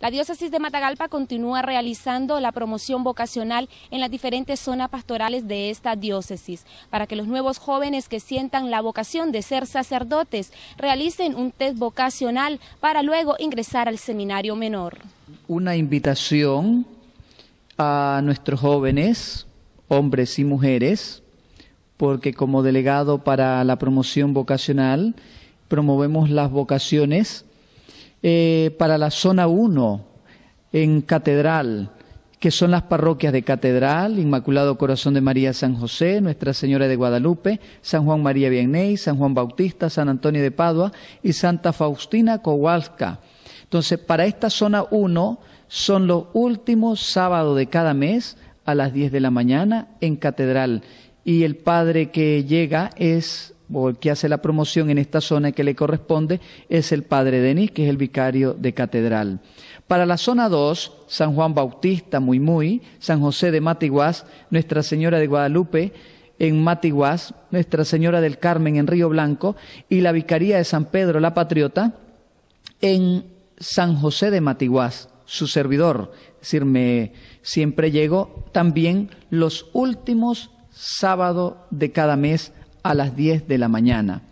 La diócesis de Matagalpa continúa realizando la promoción vocacional en las diferentes zonas pastorales de esta diócesis, para que los nuevos jóvenes que sientan la vocación de ser sacerdotes realicen un test vocacional para luego ingresar al seminario menor. Una invitación a nuestros jóvenes, hombres y mujeres, porque como delegado para la promoción vocacional promovemos las vocaciones eh, para la zona 1 en Catedral, que son las parroquias de Catedral, Inmaculado Corazón de María San José, Nuestra Señora de Guadalupe, San Juan María Vianney, San Juan Bautista, San Antonio de Padua y Santa Faustina Kowalska. Entonces, para esta zona 1 son los últimos sábados de cada mes a las 10 de la mañana en Catedral. Y el padre que llega es o el que hace la promoción en esta zona que le corresponde es el padre Denis, que es el vicario de catedral. Para la zona 2, San Juan Bautista, Muy Muy, San José de Matiguás, Nuestra Señora de Guadalupe, en Matiguás, Nuestra Señora del Carmen en Río Blanco y la Vicaría de San Pedro la Patriota en San José de Matiguás, su servidor. Es decir, siempre llego también los últimos sábados de cada mes a las 10 de la mañana.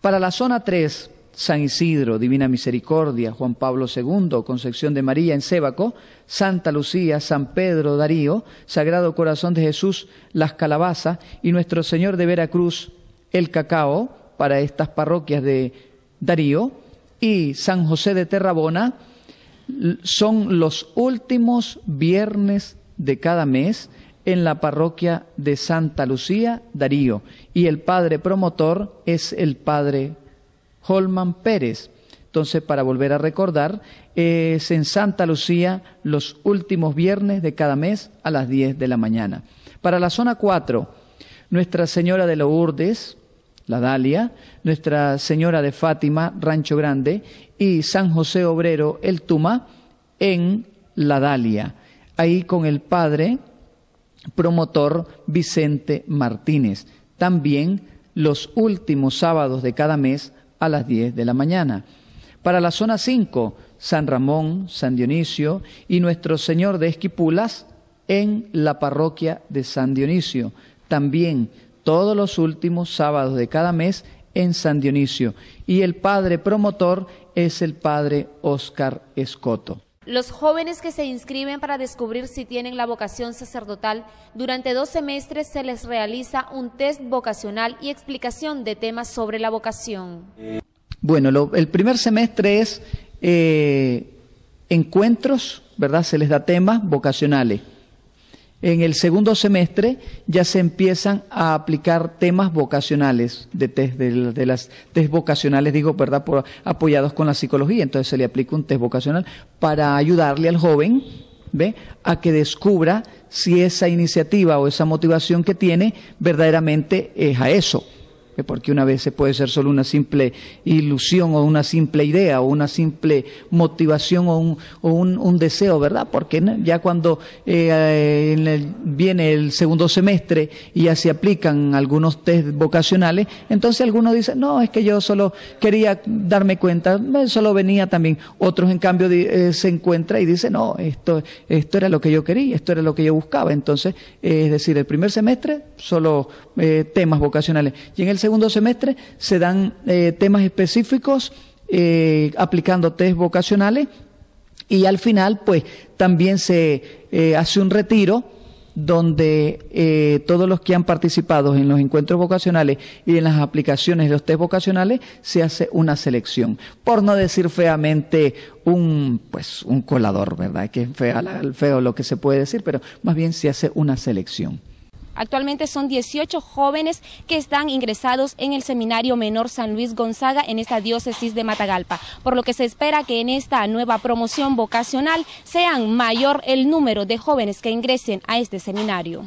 Para la zona 3, San Isidro, Divina Misericordia, Juan Pablo II, Concepción de María en Sébaco, Santa Lucía, San Pedro Darío, Sagrado Corazón de Jesús, Las Calabazas y Nuestro Señor de Veracruz, El Cacao, para estas parroquias de Darío, y San José de Terrabona, son los últimos viernes de cada mes en la parroquia de Santa Lucía, Darío, y el padre promotor es el padre Holman Pérez. Entonces, para volver a recordar, es en Santa Lucía los últimos viernes de cada mes a las 10 de la mañana. Para la zona 4, Nuestra Señora de Lourdes, la Dalia, Nuestra Señora de Fátima, Rancho Grande, y San José Obrero, el Tuma, en la Dalia. Ahí con el padre promotor Vicente Martínez. También los últimos sábados de cada mes a las 10 de la mañana. Para la zona 5, San Ramón, San Dionisio y Nuestro Señor de Esquipulas en la parroquia de San Dionisio. También todos los últimos sábados de cada mes en San Dionisio. Y el padre promotor es el padre Oscar Escoto. Los jóvenes que se inscriben para descubrir si tienen la vocación sacerdotal, durante dos semestres se les realiza un test vocacional y explicación de temas sobre la vocación. Bueno, el primer semestre es eh, encuentros, ¿verdad? Se les da temas vocacionales. En el segundo semestre ya se empiezan a aplicar temas vocacionales, de, test, de, las test vocacionales, digo, ¿verdad?, Por, apoyados con la psicología. Entonces se le aplica un test vocacional para ayudarle al joven ¿Ve? a que descubra si esa iniciativa o esa motivación que tiene verdaderamente es a eso porque una vez se puede ser solo una simple ilusión o una simple idea o una simple motivación o un, un, deseo, ¿verdad? Porque ya cuando eh, eh, viene el segundo semestre y ya se aplican algunos test vocacionales, entonces algunos dicen, no, es que yo solo quería darme cuenta, solo venía también. Otros, en cambio, eh, se encuentra y dicen, no, esto, esto era lo que yo quería, esto era lo que yo buscaba. Entonces, es decir, el primer semestre solo temas vocacionales. Y en el segundo semestre se dan eh, temas específicos eh, aplicando test vocacionales y al final pues también se eh, hace un retiro donde todos los que han participado en los encuentros vocacionales y en las aplicaciones de los test vocacionales se hace una selección, por no decir feamente un pues un colador, ¿verdad? Que es feo lo que se puede decir, pero más bien se hace una selección. Actualmente son 18 jóvenes que están ingresados en el Seminario Menor San Luis Gonzaga en esta diócesis de Matagalpa, por lo que se espera que en esta nueva promoción vocacional sean mayor el número de jóvenes que ingresen a este seminario.